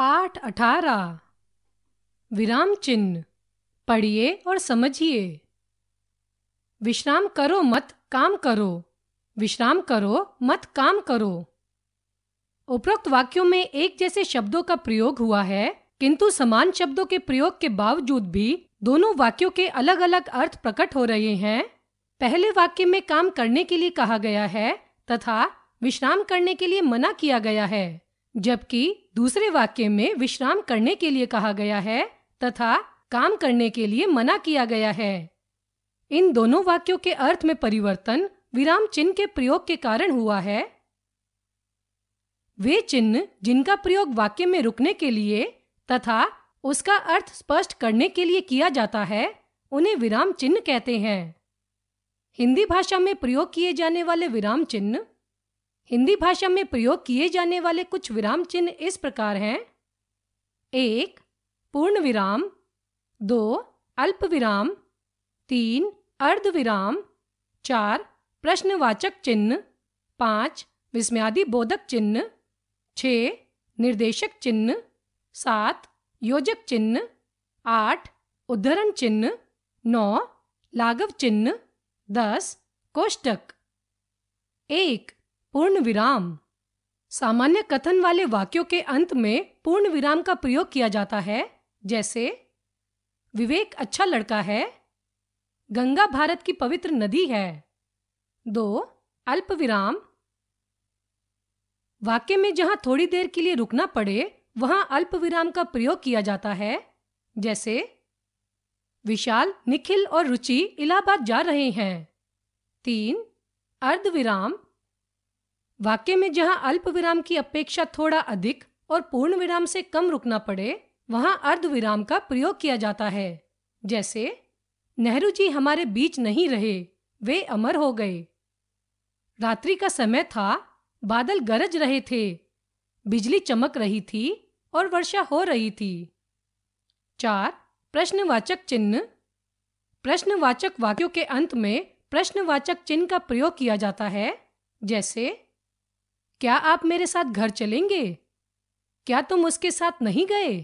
पाठ अठारह विराम चिन्ह पढ़िए और समझिए विश्राम करो मत काम करो विश्राम करो मत काम करो उपरोक्त वाक्यों में एक जैसे शब्दों का प्रयोग हुआ है किंतु समान शब्दों के प्रयोग के बावजूद भी दोनों वाक्यों के अलग अलग अर्थ प्रकट हो रहे हैं पहले वाक्य में काम करने के लिए कहा गया है तथा विश्राम करने के लिए मना किया गया है जबकि दूसरे वाक्य में विश्राम करने के लिए कहा गया है तथा काम करने के लिए मना किया गया है इन दोनों वाक्यों के अर्थ में परिवर्तन विराम चिन्ह के प्रयोग के कारण हुआ है वे चिन्ह जिनका प्रयोग वाक्य में रुकने के लिए तथा उसका अर्थ स्पष्ट करने के लिए किया जाता है उन्हें विराम चिन्ह कहते हैं हिंदी भाषा में प्रयोग किए जाने वाले विराम चिन्ह हिंदी भाषा में प्रयोग किए जाने वाले कुछ विराम चिन्ह इस प्रकार हैं एक पूर्ण विराम दो अल्प विराम तीन अर्ध विराम चार प्रश्नवाचक चिन्ह पाँच विस्म्यादि बोधक चिन्ह छ निर्देशक चिन्ह सात योजक चिन्ह आठ उद्धरण चिन्ह नौ लाघव चिन्ह दस कोष्टक एक पूर्ण विराम सामान्य कथन वाले वाक्यों के अंत में पूर्ण विराम का प्रयोग किया जाता है जैसे विवेक अच्छा लड़का है गंगा भारत की पवित्र नदी है दो अल्प विराम वाक्य में जहां थोड़ी देर के लिए रुकना पड़े वहां अल्प विराम का प्रयोग किया जाता है जैसे विशाल निखिल और रुचि इलाहाबाद जा रहे हैं तीन अर्ध विराम वाक्य में जहाँ अल्प विराम की अपेक्षा थोड़ा अधिक और पूर्ण विराम से कम रुकना पड़े वहाँ अर्ध विराम का प्रयोग किया जाता है जैसे नेहरू जी हमारे बीच नहीं रहे वे अमर हो गए रात्रि का समय था बादल गरज रहे थे बिजली चमक रही थी और वर्षा हो रही थी चार प्रश्नवाचक चिन्ह प्रश्नवाचक वाक्यों के अंत में प्रश्नवाचक चिन्ह का प्रयोग किया जाता है जैसे क्या आप मेरे साथ घर चलेंगे क्या तुम उसके साथ नहीं गए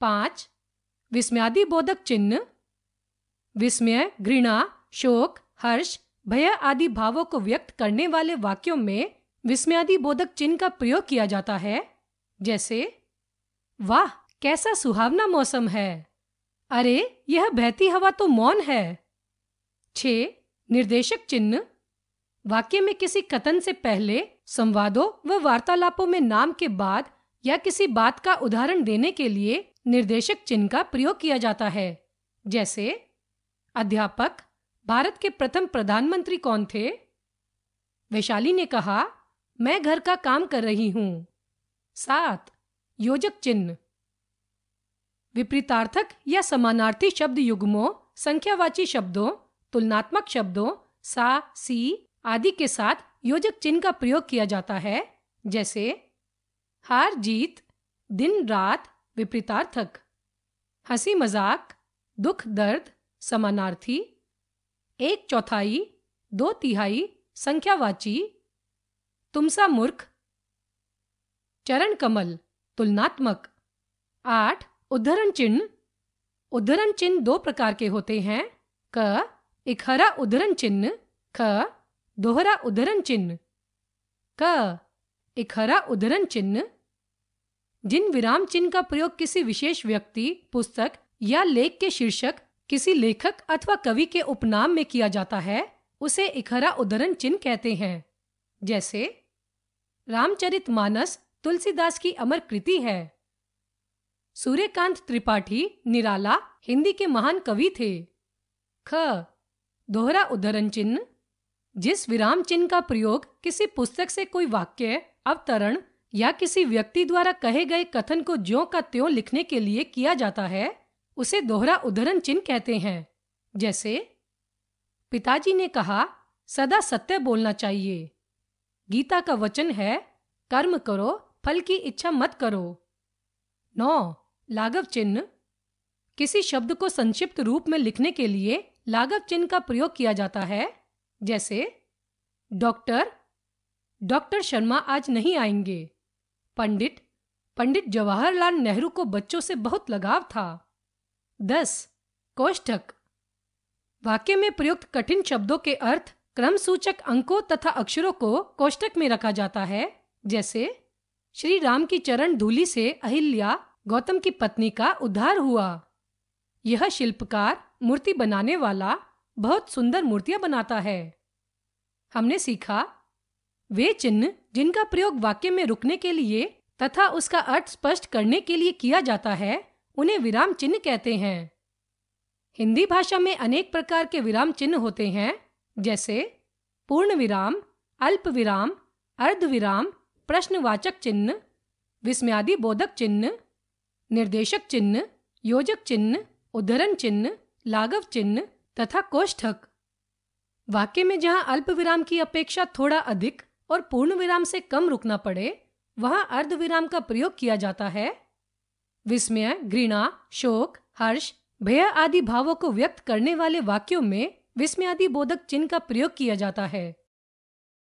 पांच विस्म्यादि बोधक चिन्ह विस्मय घृणा शोक हर्ष भय आदि भावों को व्यक्त करने वाले वाक्यों में विस्म्यादि बोधक चिन्ह का प्रयोग किया जाता है जैसे वाह कैसा सुहावना मौसम है अरे यह बहती हवा तो मौन है छ निर्देशक चिन्ह वाक्य में किसी कथन से पहले संवादों व वार्तालापों में नाम के बाद या किसी बात का उदाहरण देने के लिए निर्देशक चिन्ह का प्रयोग किया जाता है जैसे अध्यापक भारत के प्रथम प्रधानमंत्री कौन थे वैशाली ने कहा मैं घर का काम कर रही हूं सात योजक चिन्ह विपरीतार्थक या समानार्थी शब्द युग्मों संख्यावाची शब्दों तुलनात्मक शब्दों सा सी आदि के साथ योजक चिन्ह का प्रयोग किया जाता है जैसे हार जीत दिन रात विपरीतार्थक हंसी मजाक दुख दर्द समानार्थी एक चौथाई दो तिहाई संख्यावाची तुमसा मूर्ख चरण कमल तुलनात्मक आठ उद्धरण चिन्ह उद्धरण चिन्ह दो प्रकार के होते हैं क एक हरा उद्धरण चिन्ह ख दोहरा उदाहरण चिन्ह क एक हरा उदाहरण चिन्ह जिन विराम चिन्ह का प्रयोग किसी विशेष व्यक्ति पुस्तक या लेख के शीर्षक किसी लेखक अथवा कवि के उपनाम में किया जाता है उसे इखरा उदरण चिन्ह कहते हैं जैसे रामचरित मानस तुलसीदास की अमर कृति है सूर्यकांत त्रिपाठी निराला हिंदी के महान कवि थे ख दोहरा उद्धरण चिन्ह जिस विराम चिन्ह का प्रयोग किसी पुस्तक से कोई वाक्य अवतरण या किसी व्यक्ति द्वारा कहे गए कथन को ज्यो का त्यों लिखने के लिए किया जाता है उसे दोहरा उदाहरण चिन्ह कहते हैं जैसे पिताजी ने कहा सदा सत्य बोलना चाहिए गीता का वचन है कर्म करो फल की इच्छा मत करो नौ लाघव चिन्ह किसी शब्द को संक्षिप्त रूप में लिखने के लिए लाघव चिन्ह का प्रयोग किया जाता है जैसे डॉक्टर डॉक्टर शर्मा आज नहीं आएंगे पंडित पंडित जवाहरलाल नेहरू को बच्चों से बहुत लगाव था दस कोष्ठक वाक्य में प्रयुक्त कठिन शब्दों के अर्थ क्रम सूचक अंकों तथा अक्षरों को कोष्ठक में रखा जाता है जैसे श्री राम की चरण धूली से अहिल्या गौतम की पत्नी का उद्धार हुआ यह शिल्पकार मूर्ति बनाने वाला बहुत सुंदर मूर्तियां बनाता है हमने सीखा वे चिन्ह जिनका प्रयोग वाक्य में रुकने के लिए तथा उसका अर्थ स्पष्ट करने के लिए किया जाता है उन्हें विराम चिन्ह कहते हैं हिंदी भाषा में अनेक प्रकार के विराम चिन्ह होते हैं जैसे पूर्ण विराम अल्प विराम अर्ध विराम प्रश्नवाचक चिन्ह विस्म्यादि बोधक चिन्ह निर्देशक चिन्ह योजक चिन्ह उद्धरण चिन्ह लागव चिन्ह तथा कोष्ठक वाक्य में जहां अल्प विराम की अपेक्षा थोड़ा अधिक और पूर्ण विराम से कम रुकना पड़े वहां अर्ध विराम का प्रयोग किया जाता है विस्मय घृणा शोक हर्ष भय आदि भावों को व्यक्त करने वाले वाक्यों में विस्मय आदि बोधक चिन्ह का प्रयोग किया जाता है